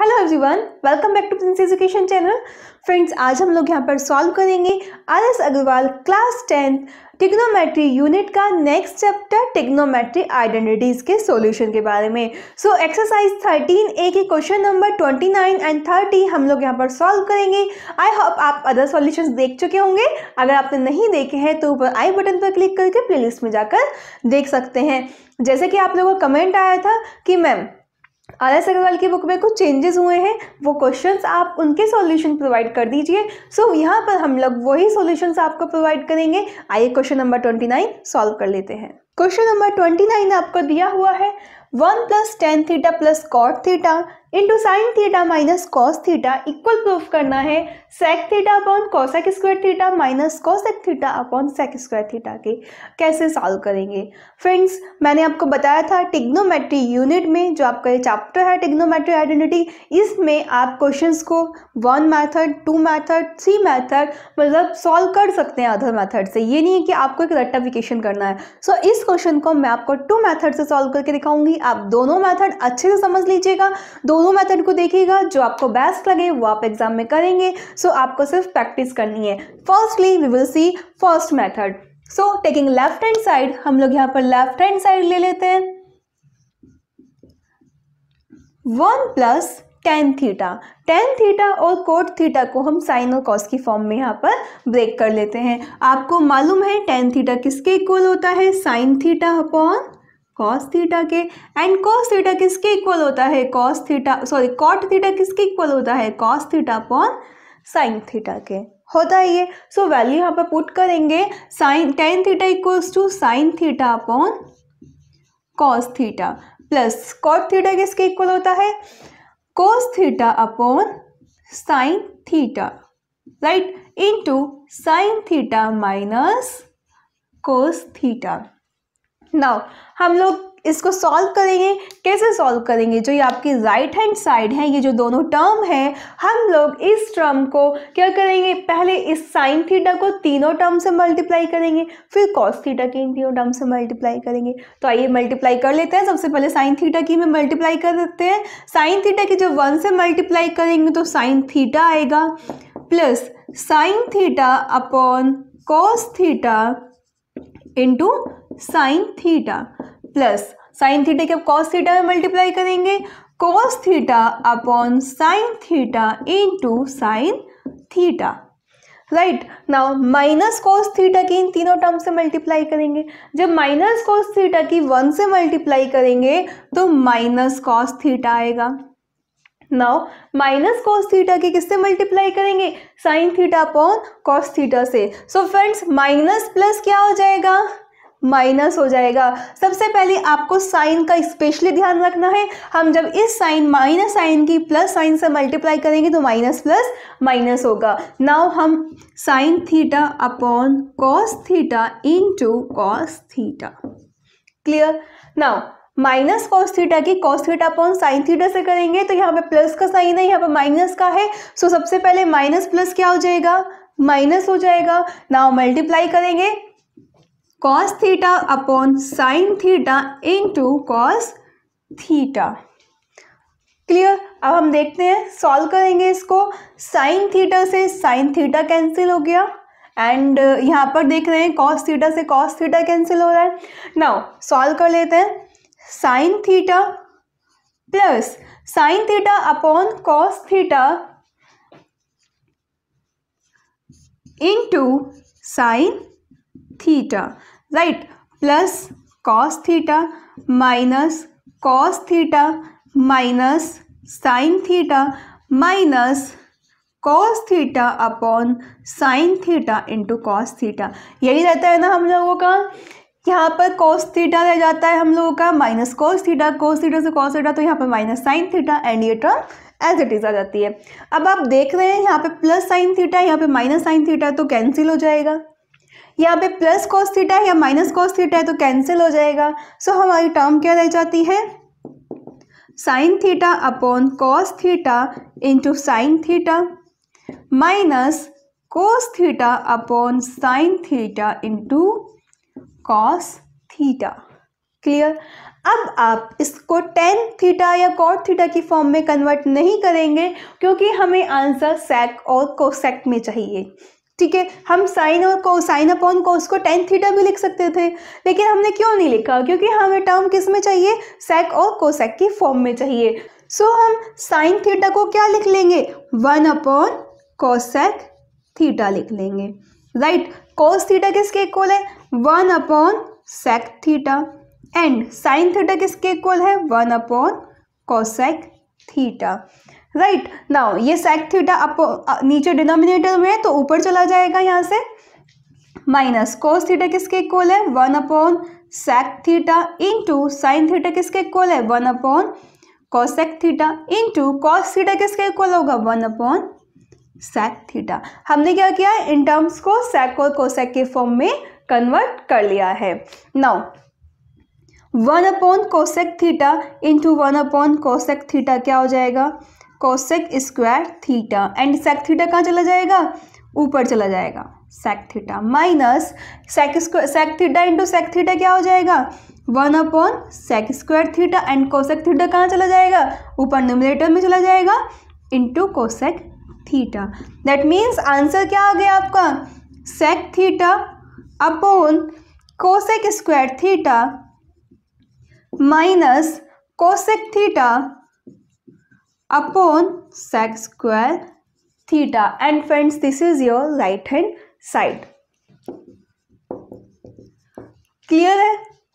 Hello everyone welcome back to Prince Education channel friends आज हम लोग यहाँ पर सॉल्व करेंगे R S Agarwal class tenth trigonometry unit का नेक्स्ट चैप्टर टिग्नोमेट्री आइडेंटिटीज़ के सॉल्यूशन के बारे में सो एक्सरसाइज थर्टीन ए के question number twenty nine and thirty हम लोग यहाँ पर सॉल्व करेंगे आई होप आप अदर सोल्यूशन देख चुके होंगे अगर आपने नहीं देखे हैं तो ऊपर आई बटन पर क्लिक करके प्ले में जाकर देख सकते हैं जैसे कि आप लोगों का कमेंट आया था कि मैम आर एस अग्रवाल की बुक में कुछ चेंजेस हुए हैं वो क्वेश्चंस आप उनके सॉल्यूशन प्रोवाइड कर दीजिए सो so, यहाँ पर हम लोग वही सॉल्यूशंस आपको प्रोवाइड करेंगे आइए question number twenty nine solve कर लेते हैं क्वेश्चन नंबर ट्वेंटी नाइन आपको दिया हुआ है one plus tan theta plus cot theta into sine theta minus cos theta equal proof करना है sec theta upon cosec square theta minus cosec theta upon sec square theta के कैसे solve करेंगे friends मैंने आपको बताया था टिग्नोमेट्री यूनिट में जो आपका ये चैप्टर है टिग्नोमेट्री आइडेंटिटी इसमें आप क्वेश्चन को one method two method three method मतलब सॉल्व कर सकते हैं अदर मैथड से ये नहीं है कि आपको एक रट्टाफिकेशन करना है सो so, इस क्वेश्चन को मैं आपको टू मैथड से सॉल्व करके दिखाऊंगी आप दोनों मैथड अच्छे से समझ लीजिएगा दो दोनों मेथड को देखिएगा जो आपको बेस्ट लगे वो आप एग्जाम में करेंगे सो so आपको सिर्फ प्रैक्टिस करनी है firstly we will see first method so taking left hand side हम लोग यहाँ पर लेफ्ट हैंड साइड ले लेते हैं one plus tan theta tan theta और कोट थीटा को हम साइन और कॉस की फॉर्म में यहाँ पर ब्रेक कर लेते हैं आपको मालूम है टेन थीटा किसके इक्वल होता है sine theta upon cos theta के एंड कॉस थीटा किसके इक्वल होता है cos theta sorry cot theta किसके इक्वल होता है cos theta upon sine theta के होता है ये सो वैल्यू यहाँ पर पुट करेंगे sine tan theta equals to sine theta upon cos theta plus cot theta किसके इक्वल होता है cos theta upon sine theta right into sine theta minus cos theta now हम लोग इसको सॉल्व करेंगे कैसे सॉल्व करेंगे जो ये आपकी राइट हैंड साइड है ये जो दोनों टर्म है हम लोग इस टर्म को क्या करेंगे पहले इस साइन थीटा को तीनों टर्म से मल्टीप्लाई करेंगे फिर कॉस थीटा की इन तीनों टर्म से मल्टीप्लाई करेंगे तो आइए मल्टीप्लाई कर लेते हैं सबसे पहले साइन थीटा की में मल्टीप्लाई कर देते हैं साइन थीटा की जब वन से मल्टीप्लाई करेंगे तो साइन थीटा आएगा plus sine theta upon cos theta into sine theta plus sine theta के अब कॉस थीटा में मल्टीप्लाई करेंगे cos theta upon sine theta into sine theta right now minus cos theta की इन तीनों term से multiply करेंगे जब माइनस कॉस थीटा की वन से मल्टीप्लाई करेंगे तो माइनस कॉस थीटा आएगा नाउ माइनस कॉस थीटा की किससे मल्टीप्लाई करेंगे sign theta upon cos theta से सो फ्रेंड्स माइनस प्लस क्या हो जाएगा माइनस हो जाएगा सबसे पहले आपको साइन का स्पेशली ध्यान रखना है हम जब इस साइन माइनस साइन की प्लस साइन से मल्टीप्लाई करेंगे तो माइनस प्लस माइनस होगा नाउ हम sine theta upon cos theta into cos theta clear now minus cos theta की cos theta upon sine theta से करेंगे तो यहाँ पे प्लस का साइन है यहाँ पे माइनस का है सो so सबसे पहले माइनस प्लस क्या हो जाएगा माइनस हो जाएगा नाउ मल्टीप्लाई करेंगे cos theta upon sine theta into cos theta clear अब हम देखते हैं सॉल्व करेंगे इसको साइन थीटा से साइन थीटा कैंसिल हो गया एंड uh, यहाँ पर देख रहे हैं कॉस थीटा से कॉस थीटा कैंसिल हो रहा है नाउ सॉल्व कर लेते हैं sine theta plus sine theta upon cos theta to sine theta right plus cos theta minus cos theta minus sin theta minus cos theta upon sin theta into cos theta यही रहता है ना हम लोगों का यहाँ पर cos थीटा रह जाता है हम लोगों का minus cos theta cos theta से cos थीटा तो यहाँ पर माइनस sin थीटा and ये टर्म एज इट इज़ आ जाती है अब आप देख रहे हैं यहाँ पे प्लस साइन थीटा यहाँ पे माइनस साइन थीटा तो कैंसिल हो जाएगा यहाँ पे प्लस कॉस थीटा है या माइनस कॉस थीटा है तो कैंसिल हो जाएगा सो हमारी टर्म क्या रह जाती है sine theta upon cos theta into sine theta minus cos theta upon sine theta into cos theta clear अब आप इसको टेन थीटा या कॉट थीटा की फॉर्म में कन्वर्ट नहीं करेंगे क्योंकि हमें आंसर सेक और कोसेक में चाहिए ठीक है हम साइन और को साइन अपॉन कोस को टेन थीटा भी लिख सकते थे लेकिन हमने क्यों नहीं लिखा क्योंकि हमें टर्म किस में चाहिए सेक और कोसेक की फॉर्म में चाहिए सो so, हम साइन थीटा को क्या लिख लेंगे वन अपॉन कोसेक थीटा लिख लेंगे राइट right? कोस थीटा किसके इक्वल है one upon sec theta and sine theta किसके इक्वल है one upon cosec theta right right. Now ये sec थीटा अप नीचे डिनोमिनेटर में है तो ऊपर चला जाएगा यहाँ से माइनस कोस थीटा किसके इक्वल है one upon sec theta into sine theta किसके इक्वल है one upon cosec theta into cos theta किसके इक्वल होगा वन अपॉन सेक थीटा हमने क्या किया है इन टर्म्स को सेक और कोसेक के फॉर्म में कन्वर्ट कर लिया है now one upon cosec theta into one upon cosec theta क्या हो जाएगा cosec square theta and sec theta कहाँ चला जाएगा ऊपर चला जाएगा sec theta minus sec square sec theta into sec theta क्या हो जाएगा one upon sec square theta and cosec theta कहाँ चला जाएगा ऊपर न्यूमिनेटर में चला जाएगा into cosec theta that means answer क्या आ गया आपका sec theta upon cosec square theta minus cosec theta upon sec square theta and friends this is your right hand side clear है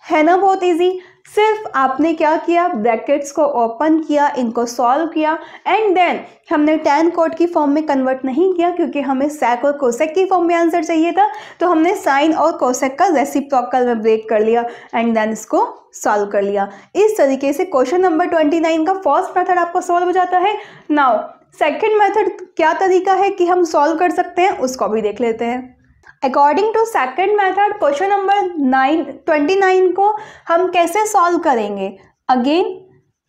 है ना बहुत इजी सिर्फ आपने क्या किया ब्रैकेट्स को ओपन किया इनको सॉल्व किया एंड देन हमने टैन कोट की फॉर्म में कन्वर्ट नहीं किया क्योंकि हमें सैक और कोसेक की फॉर्म में आंसर चाहिए था तो हमने साइन और कोसेक का टॉकल में ब्रेक कर लिया एंड देन इसको सॉल्व कर लिया इस तरीके से क्वेश्चन नंबर ट्वेंटी नाइन का फर्स्ट मेथड आपको सॉल्व हो जाता है नाउ सेकेंड मेथड क्या तरीका है कि हम सॉल्व कर सकते हैं उसको भी देख लेते हैं according to second method question number nine twenty nine को हम कैसे सॉल्व करेंगे again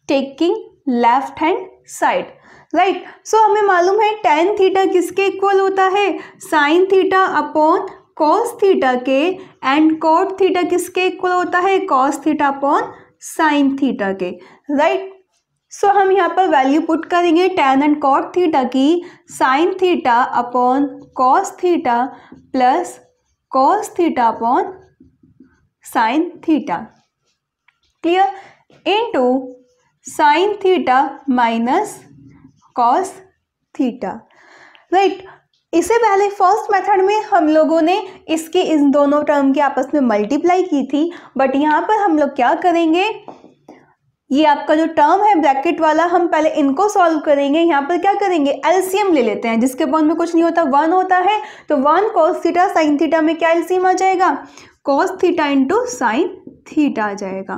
taking left hand side right so हमें मालूम है टेन थीटा किसके इक्वल होता है sine theta upon cos theta के एंड कोट थीटा किसके इक्वल होता है cos theta upon sine theta के राइट सो हम यहाँ पर वैल्यू पुट करेंगे टेन एंड कॉट थीटा की sine theta upon cos theta plus cos theta upon sine theta clear into sine theta minus cos theta right इससे पहले first method में हम लोगों ने इसके इन दोनों टर्म के आपस में मल्टीप्लाई की थी बट यहाँ पर हम लोग क्या करेंगे ये आपका जो टर्म है ब्रैकेट वाला हम पहले इनको सॉल्व करेंगे यहाँ पर क्या करेंगे एलसीएम ले लेते हैं जिसके बॉन्ड में कुछ नहीं होता वन होता है तो one cos theta sine theta में क्या एलसीएम आ जाएगा cos theta into sine theta आ जाएगा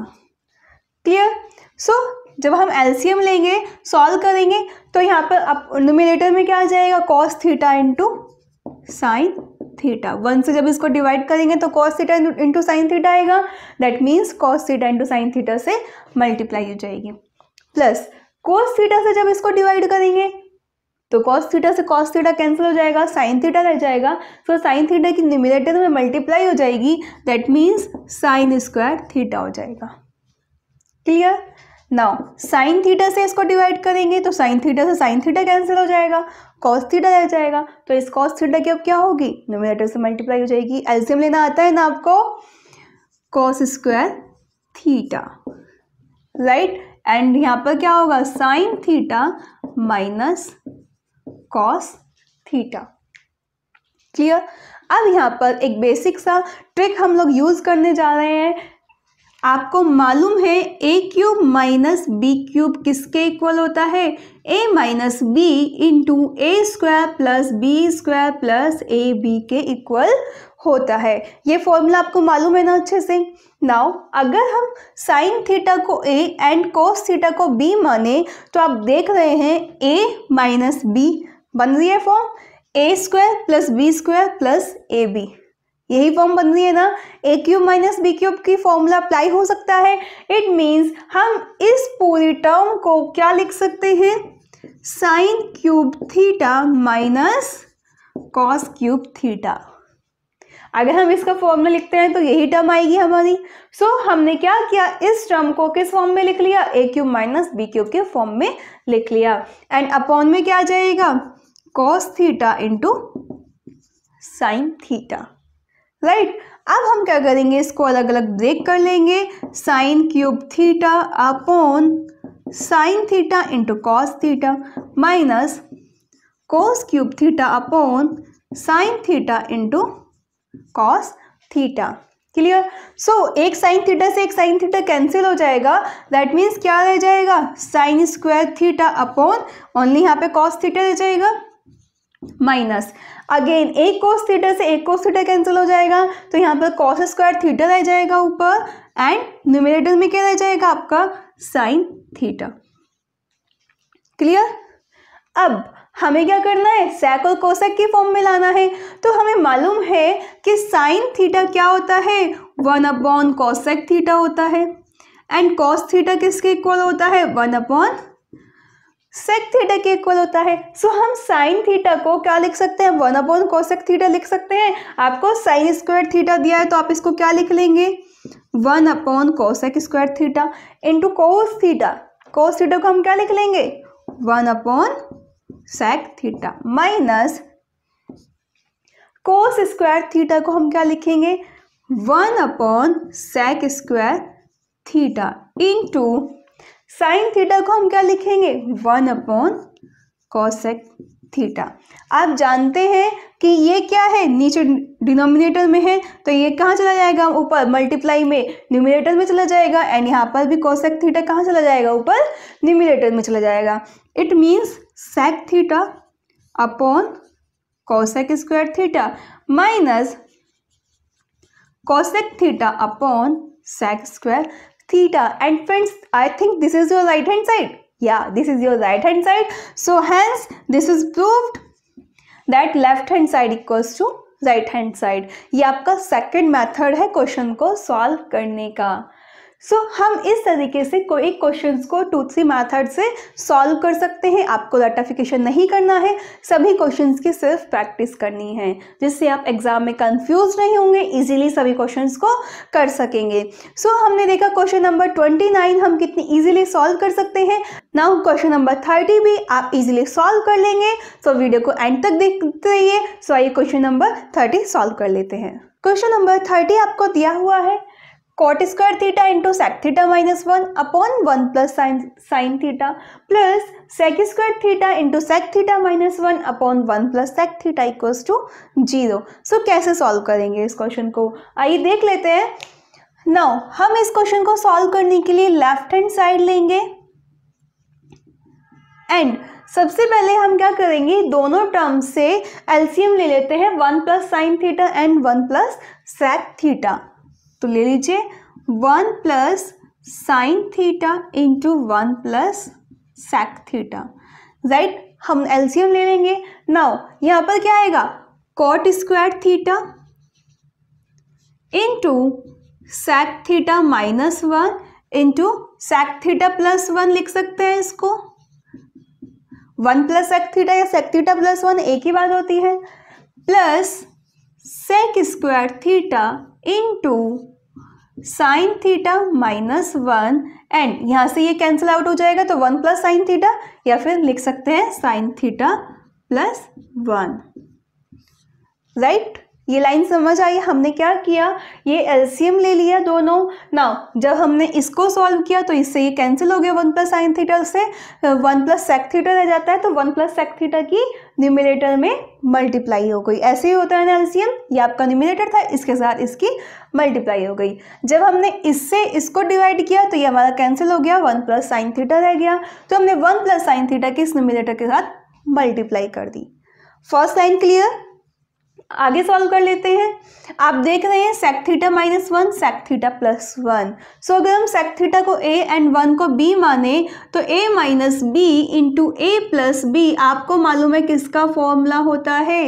क्लियर सो so, जब हम एलसीएम लेंगे सॉल्व करेंगे तो यहाँ पर अब नोमिनेटर में क्या आ जाएगा cos theta into sine theta one से जब इसको डिवाइड करेंगे तो cos theta into sine theta आएगा that means cos theta into sine theta से मल्टीप्लाई हो जाएगी प्लस कॉस थीटा से जब इसको डिवाइड करेंगे तो कॉस थीटा से कॉस थीटा कैंसिल हो जाएगा साइन थीटा रह जाएगा तो साइन थीटा की निमिलेटर में मल्टीप्लाई हो जाएगी that means sine square theta हो जाएगा क्लियर नाउ साइन थीटा से इसको डिवाइड करेंगे तो साइन थीटा से साइन थीटा कैंसिल हो जाएगा कॉस थीटा रह जाएगा तो इस कॉस थीटा की अब क्या होगी नोमिनेटर से मल्टीप्लाई हो जाएगी एल्सियम लेना आता है ना आपको cos square theta right and यहाँ पर क्या होगा sine theta minus cos theta clear अब यहाँ पर एक बेसिक सा ट्रिक हम लोग यूज़ करने जा रहे हैं आपको मालूम है a cube minus B cube किसके इक्वल होता है a minus B into a square plus B square plus A b के इक्वल होता है ये फॉर्मूला आपको मालूम है ना अच्छे से नाउ अगर हम साइन थीटा को ए एंड कोस थीटा को बी माने तो आप देख रहे हैं ए माइनस बी बन रही है form A square plus B square plus A B यही फॉर्म बन रही है ना A cube minus B cube की फॉर्मूला अप्लाई हो सकता है इट मीन्स हम इस पूरी टर्म को क्या लिख सकते हैं sine cube theta minus cos cube theta अगर हम इसका फॉर्मूला लिखते हैं तो यही टर्म आएगी हमारी सो so, हमने क्या किया इस टर्म को किस फॉर्म में लिख लिया A cube minus B cube के फॉर्म में लिख लिया एंड अपॉन में क्या आ जाएगा cos theta into sine theta right right? अब हम क्या करेंगे इसको अलग अलग ब्रेक कर लेंगे sine cube theta upon sine theta into cos theta minus cos cube theta upon sine theta into cos theta clear so so, एक साइन थीटा से एक साइन थीटा कैंसिल हो जाएगा दैट मीन्स क्या रह जाएगा sine square theta upon only यहाँ पे कॉस थीटा रह जाएगा माइनस अगेन एक कोस थीटर से एक कोस थीटर कैंसिल हो जाएगा तो यहाँ पर कॉस स्क्वायर थीटर रह जाएगा ऊपर एंड न्यूमिनेटर में क्या रह जाएगा आपका साइन थीटर क्लियर अब हमें क्या करना है सैक और कोसक की फॉर्म में लाना है तो हमें मालूम है कि साइन थीटा क्या होता है वन अपॉन कोसेक थीटा होता है एंड कॉस थीटा किसके इक्वल होता है वन अपॉन सेक थीटा के इक्वल होता है सो हम साइन थीटा को क्या लिख सकते हैं वन अपॉन कोसेक थीटा लिख सकते हैं आपको साइन स्क्वायर थीटा दिया है तो आप इसको क्या लिख लेंगे one upon cosec square theta into cos theta cos theta को हम क्या लिख लेंगे one upon sec theta minus cos square theta को हम क्या लिखेंगे one upon sec square theta into sine theta को हम क्या लिखेंगे वन अपॉन कॉसेक थीटा आप जानते हैं कि ये क्या है नीचे डिनोमिनेटर में है तो ये कहाँ चला जाएगा ऊपर मल्टीप्लाई में न्यूमिनेटर में चला जाएगा एंड यहाँ पर भी कॉसेक थीटा कहाँ चला जाएगा ऊपर न्यूमिनेटर में चला जाएगा it means sec theta upon cosec square theta minus cosec theta upon sec square theta and friends I think this is your right hand side yeah this is your right hand side so hence this is proved that left hand side equals to right hand side ye aapka second method hai question ko solve karne ka so so, हम इस तरीके से कोई questions question को two three method से solve कर सकते हैं आपको रेटाफिकेशन नहीं करना है सभी क्वेश्चन की सिर्फ प्रैक्टिस करनी है जिससे आप एग्जाम में कंफ्यूज नहीं होंगे इजीली सभी क्वेश्चन को कर सकेंगे सो so, हमने देखा क्वेश्चन नंबर ट्वेंटी नाइन हम कितनी इजीली सॉल्व कर सकते हैं नाउ क्वेश्चन नंबर थर्टी भी आप इजिली सॉल्व कर लेंगे सो so, वीडियो को एंड तक देखते रहिए सो आइए क्वेश्चन नंबर थर्टी सॉल्व कर लेते हैं क्वेश्चन नंबर थर्टी आपको दिया हुआ है cot square theta into sec theta minus one upon one plus sine sine theta plus sec square theta into sec theta minus one upon one plus sec theta equals to zero so कैसे solve करेंगे इस question को आइए देख लेते हैं now हम इस क्वेश्चन को सॉल्व करने के लिए लेफ्ट हैंड साइड लेंगे एंड सबसे पहले हम क्या करेंगे दोनों टर्म से एलसीएम ले लेते हैं one plus sine theta and one plus sec theta तो ले लीजिए one plus sine theta into one plus sec theta right हम एल्सियम ले लेंगे नाउ यहाँ पर क्या आएगा cot square theta into sec theta minus one into sec theta plus one लिख सकते हैं इसको वन प्लस सेक थीटा या सेक थीटा प्लस वन एक ही बात होती है plus square theta into sine theta minus one and यहाँ से ये कैंसिल आउट हो जाएगा तो वन प्लस साइन थीटा या फिर लिख सकते हैं sine theta plus one right ये लाइन समझ आई हमने क्या किया ये एलसीएम ले लिया दोनों ना जब हमने इसको सॉल्व किया तो इससे ये कैंसिल हो गया वन प्लस साइन थीटर से वन प्लस सेक थीटर रह जाता है तो वन प्लस सेक थीटर की न्यूमिनेटर में मल्टीप्लाई हो गई ऐसे ही होता है ना एलसीएम ये आपका न्यूमिनेटर था इसके साथ इसकी मल्टीप्लाई हो गई जब हमने इससे इसको डिवाइड किया तो ये हमारा कैंसिल हो गया वन प्लस साइन थीटर रह गया तो हमने वन प्लस साइन थीटर के इस न्यूमिनेटर के साथ मल्टीप्लाई कर दी फर्स्ट लाइन क्लियर आगे सॉल्व कर लेते हैं आप देख रहे हैं sec theta minus one sec theta plus one so अगर हम सेक थीटा को ए एंड वन को बी माने तो A minus B into A plus B आपको मालूम है किसका फॉर्मूला होता है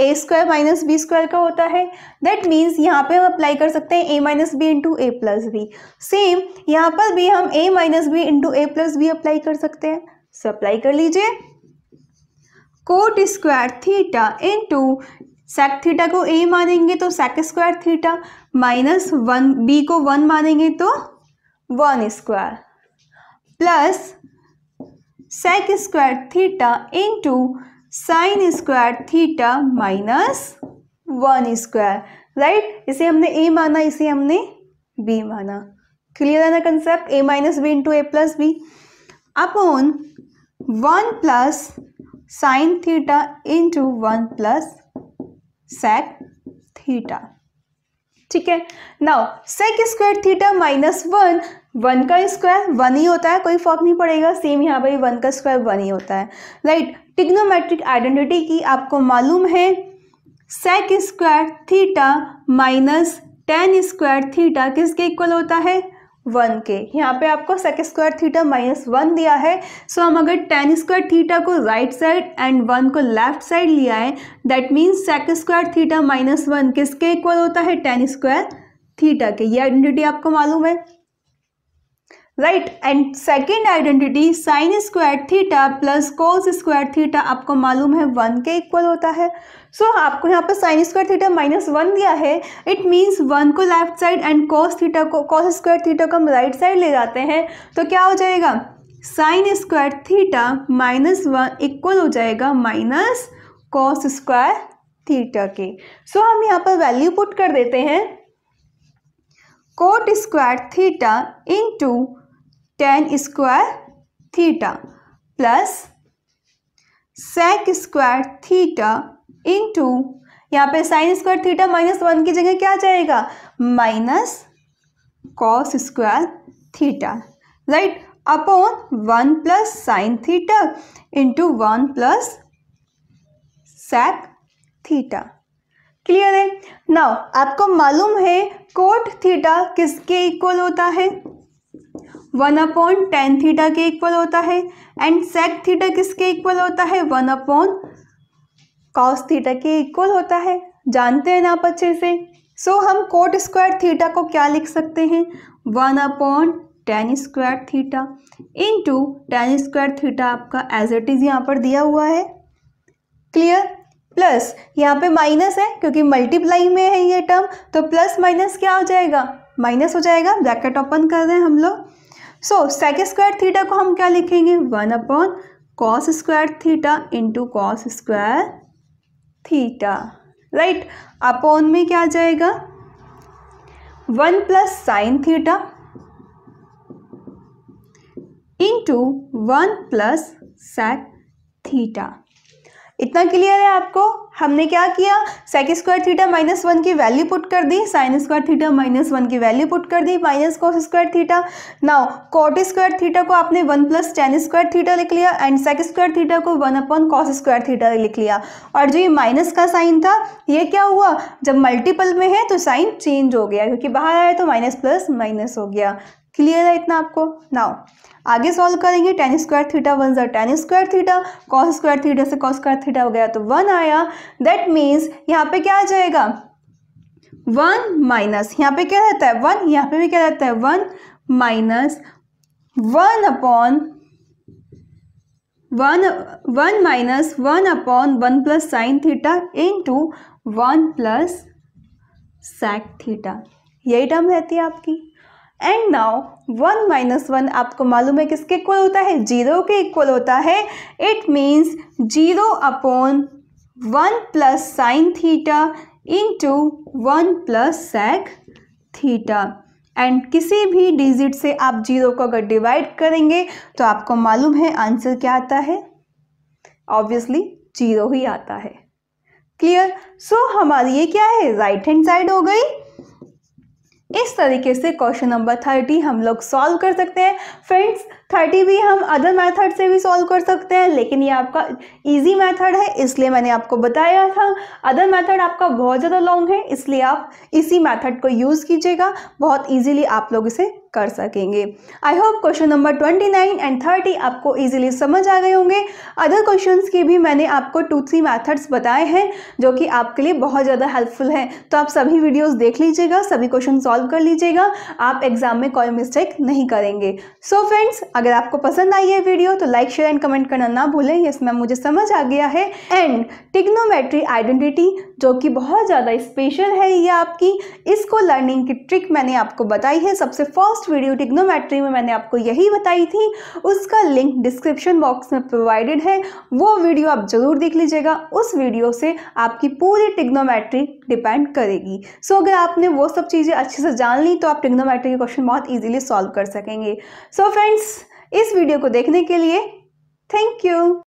A square minus B square का होता है दैट मीन्स यहाँ पे हम अप्लाई कर सकते हैं A minus B into A plus B same यहाँ पर भी हम A minus B into A plus B apply कर सकते हैं सो अप्लाई कर लीजिए cot square theta into sec theta को ए मानेंगे तो sec square theta minus one B को वन मानेंगे तो one square plus sec square theta into sine square theta minus one square right इसे हमने ए माना इसे हमने बी माना क्लियर है ना concept A minus B into A plus B upon one plus sine theta into one plus sec theta ठीक है now sec square theta minus one one का स्क्वायर वन ही होता है कोई फर्क नहीं पड़ेगा सेम यहाँ पर वन का स्क्वायर वन ही होता है राइट टिग्नोमेट्रिक आइडेंटिटी की आपको मालूम है sec square theta minus tan square theta किसके इक्वल होता है वन के यहाँ पे आपको sec square theta minus one दिया है सो so, हम अगर टेन स्क्वायर थीटा को राइट साइड एंड वन को लेफ्ट साइड लिया है that means sec square theta minus one किसके इक्वल होता है टेन स्क्वायर थीटा के ये आइडेंटिटी आपको मालूम है right and second identity sine square theta plus cos square theta आपको मालूम है वन के इक्वल होता है सो so, आपको यहाँ पर sine square theta minus one दिया है इट मीन्स वन को left side and cos theta को कॉस स्क्वायर थीटा को हम राइट साइड ले जाते हैं तो क्या हो जाएगा sine square theta minus one equal हो जाएगा माइनस कॉस स्क्वायर थीटा के सो so, हम यहाँ पर वैल्यू पुट कर देते हैं cot square theta to tan square theta plus sec square theta into यहाँ पर sine square theta minus one की जगह क्या जाएगा minus cos square theta right upon one plus sine theta into one plus sec theta clear है now आपको मालूम है कोट थीटा किसके इक्वल होता है वन अपॉन टेन थीटा के इक्वल होता है एंड सेक थीटा किसके इक्वल होता है वन अपॉन कॉस थीटा के इक्वल होता है जानते हैं ना आप अच्छे से सो so, हम कोट स्क्वायर थीटा को क्या लिख सकते हैं one upon tan square theta into tan square theta आपका एज इट इज़ यहाँ पर दिया हुआ है क्लियर प्लस यहाँ पे माइनस है क्योंकि मल्टीप्लाई में है ये टर्म तो प्लस माइनस क्या हो जाएगा माइनस हो जाएगा ब्रैकेट ओपन कर रहे हैं हम लोग सो सेक स्क्वायर थीटा को हम क्या लिखेंगे one upon cos square theta into cos square theta right upon में क्या आ जाएगा one plus sine theta into one plus sec theta इतना क्लियर है आपको हमने क्या किया sec square theta minus one की वैल्यू पुट कर दी sine square theta minus one की वैल्यू पुट कर दी minus cos square theta now cot square theta को आपने one plus tan square theta लिख लिया एंड सेक स्क्वायर थीटा को one upon cos square theta लिख लिया और जो ये माइनस का साइन था ये क्या हुआ जब मल्टीपल में है तो साइन चेंज हो गया क्योंकि बाहर आया तो माइनस प्लस माइनस हो गया क्लियर है इतना आपको नाउ आगे सॉल्व करेंगे टेन स्क्वायर थीटा वन जर tan square theta cos square theta से कॉस स्क्वायर थीटा हो गया तो वन आया दैट मीन्स यहाँ पे क्या आ जाएगा वन माइनस यहाँ पे क्या रहता है वन यहाँ पे भी क्या रहता है one minus one upon one one minus one upon one plus sine theta into one plus sec theta यही टर्म रहती है आपकी and now one minus one आपको मालूम है किसके इक्वल होता है जीरो के इक्वल होता है it means zero upon one plus sine theta into one plus sec theta and किसी भी डिजिट से आप जीरो को अगर डिवाइड करेंगे तो आपको मालूम है आंसर क्या आता है ऑब्वियसली जीरो ही आता है क्लियर सो so, हमारी ये क्या है राइट हैंड साइड हो गई इस तरीके से क्वेश्चन नंबर थर्टी हम लोग सॉल्व कर सकते हैं फ्रेंड्स थर्टी भी हम अदर मेथड से भी सॉल्व कर सकते हैं लेकिन ये आपका इजी मेथड है इसलिए मैंने आपको बताया था अदर मेथड आपका बहुत ज़्यादा लॉन्ग है इसलिए आप इसी मेथड को यूज़ कीजिएगा बहुत ईजिली आप लोग इसे कर सकेंगे I hope question number 29 and 30 आपको इजीली समझ आ गए होंगे अदर क्वेश्चंस के भी मैंने आपको टू थ्री मैथड्स बताए हैं जो कि आपके लिए बहुत ज़्यादा हेल्पफुल है तो आप सभी वीडियोज देख लीजिएगा सभी क्वेश्चन सॉल्व कर लीजिएगा आप एग्जाम में कोई मिस्टेक नहीं करेंगे सो so फ्रेंड्स अगर आपको पसंद आई है वीडियो तो लाइक शेयर एंड कमेंट करना ना भूलें यस मैम मुझे समझ आ गया है एंड टिग्नोमेट्री आइडेंटिटी जो कि बहुत ज़्यादा स्पेशल है ये आपकी इसको लर्निंग की ट्रिक मैंने आपको बताई है सबसे फर्स्ट लास्ट वीडियो टिग्नोमेट्री में मैंने आपको यही बताई थी उसका लिंक डिस्क्रिप्शन बॉक्स में प्रोवाइडेड है वो वीडियो आप ज़रूर देख लीजिएगा उस वीडियो से आपकी पूरी टिग्नोमेट्री डिपेंड करेगी सो so, अगर आपने वो सब चीज़ें अच्छे से जान ली तो आप टिग्नोमेट्री के क्वेश्चन बहुत ईजिली सॉल्व कर सकेंगे सो so, फ्रेंड्स इस वीडियो को देखने के लिए थैंक यू